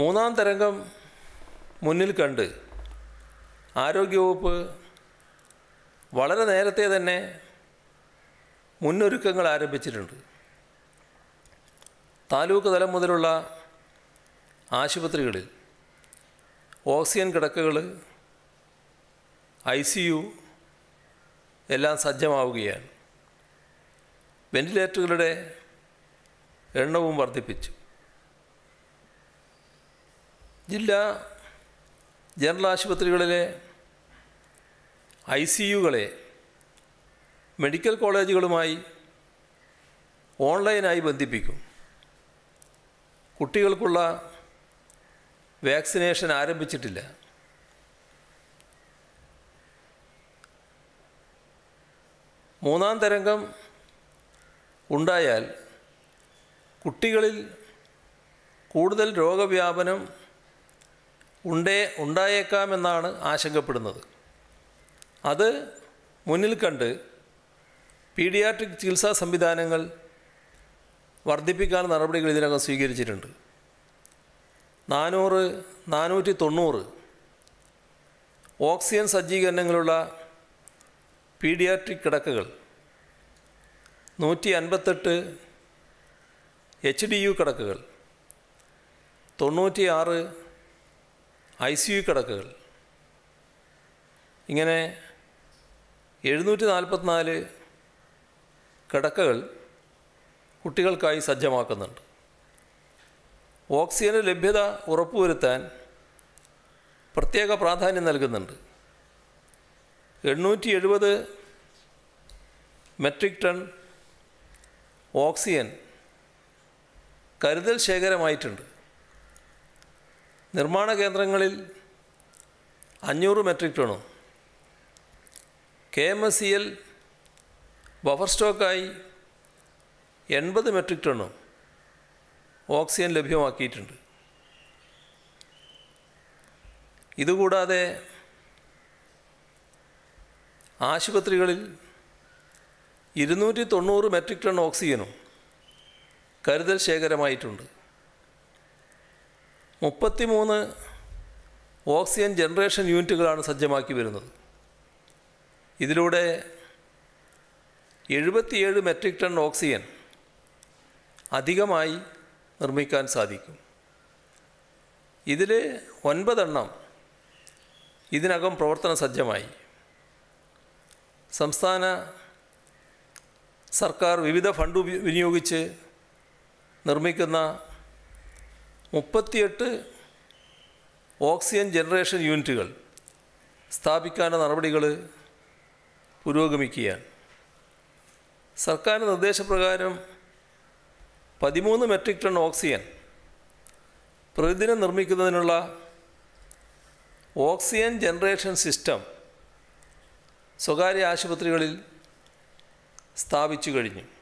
മൂന്നാം തരംഗം മുന്നിൽ കണ്ട് ആരോഗ്യവകുപ്പ് വളരെ നേരത്തെ തന്നെ മുന്നൊരുക്കങ്ങൾ ആരംഭിച്ചിട്ടുണ്ട് താലൂക്ക് തലം മുതലുള്ള ആശുപത്രികളിൽ ഓക്സിജൻ കിടക്കുകൾ ഐ സി യു എല്ലാം സജ്ജമാവുകയാണ് വെൻറ്റിലേറ്ററുകളുടെ എണ്ണവും വർദ്ധിപ്പിച്ചു ജില്ലാ ജനറൽ ആശുപത്രികളിലെ ഐ സി യുകളെ മെഡിക്കൽ കോളേജുകളുമായി ഓൺലൈനായി ബന്ധിപ്പിക്കും കുട്ടികൾക്കുള്ള വാക്സിനേഷൻ ആരംഭിച്ചിട്ടില്ല മൂന്നാം തരംഗം ഉണ്ടായാൽ കുട്ടികളിൽ കൂടുതൽ രോഗവ്യാപനം ഉണ്ടേ ഉണ്ടായേക്കാമെന്നാണ് ആശങ്കപ്പെടുന്നത് അത് മുന്നിൽ കണ്ട് പീഡിയാട്രിക് ചികിത്സാ സംവിധാനങ്ങൾ വർദ്ധിപ്പിക്കാൻ നടപടികൾ ഇതിനകം സ്വീകരിച്ചിട്ടുണ്ട് നാനൂറ് നാനൂറ്റി തൊണ്ണൂറ് ഓക്സിജൻ സജ്ജീകരണങ്ങളുള്ള പീഡിയാട്രിക് കിടക്കകൾ നൂറ്റി അൻപത്തെട്ട് എച്ച് ഡി യു കിടക്കകൾ തൊണ്ണൂറ്റിയാറ് ഐ സി യു കിടക്കുകൾ ഇങ്ങനെ എഴുന്നൂറ്റി നാൽപ്പത്തിനാല് കിടക്കകൾ കുട്ടികൾക്കായി സജ്ജമാക്കുന്നുണ്ട് ഓക്സിജന് ലഭ്യത ഉറപ്പുവരുത്താൻ പ്രത്യേക പ്രാധാന്യം നൽകുന്നുണ്ട് എണ്ണൂറ്റി എഴുപത് മെട്രിക് ടൺ ഓക്സിജൻ കരുതൽ ശേഖരമായിട്ടുണ്ട് നിർമ്മാണ കേന്ദ്രങ്ങളിൽ അഞ്ഞൂറ് മെട്രിക് ടണും K M S C L buffer സ്റ്റോക്കായി എൺപത് മെട്രിക് ടണ്ണും ഓക്സിജൻ ലഭ്യമാക്കിയിട്ടുണ്ട് ഇതുകൂടാതെ ആശുപത്രികളിൽ ഇരുന്നൂറ്റി തൊണ്ണൂറ് മെട്രിക് ടൺ ഓക്സിജനും കരുതൽ ശേഖരമായിട്ടുണ്ട് മുപ്പത്തിമൂന്ന് ഓക്സിജൻ ജനറേഷൻ യൂണിറ്റുകളാണ് സജ്ജമാക്കി വരുന്നത് ഇതിലൂടെ എഴുപത്തിയേഴ് മെട്രിക് ടൺ ഓക്സിജൻ അധികമായി നിർമ്മിക്കാൻ സാധിക്കും ഇതിൽ ഒൻപതെണ്ണം ഇതിനകം പ്രവർത്തന സജ്ജമായി സംസ്ഥാന സർക്കാർ വിവിധ ഫണ്ട് വിനിയോഗിച്ച് നിർമ്മിക്കുന്ന മുപ്പത്തിയെട്ട് ഓക്സിജൻ ജനറേഷൻ യൂണിറ്റുകൾ സ്ഥാപിക്കാനുള്ള നടപടികൾ പുരോഗമിക്കുകയാണ് സർക്കാർ നിർദ്ദേശപ്രകാരം പതിമൂന്ന് മെട്രിക് ടൺ ഓക്സിജൻ പ്രതിദിനം നിർമ്മിക്കുന്നതിനുള്ള ഓക്സിജൻ ജനറേഷൻ സിസ്റ്റം സ്വകാര്യ ആശുപത്രികളിൽ സ്ഥാപിച്ചു കഴിഞ്ഞു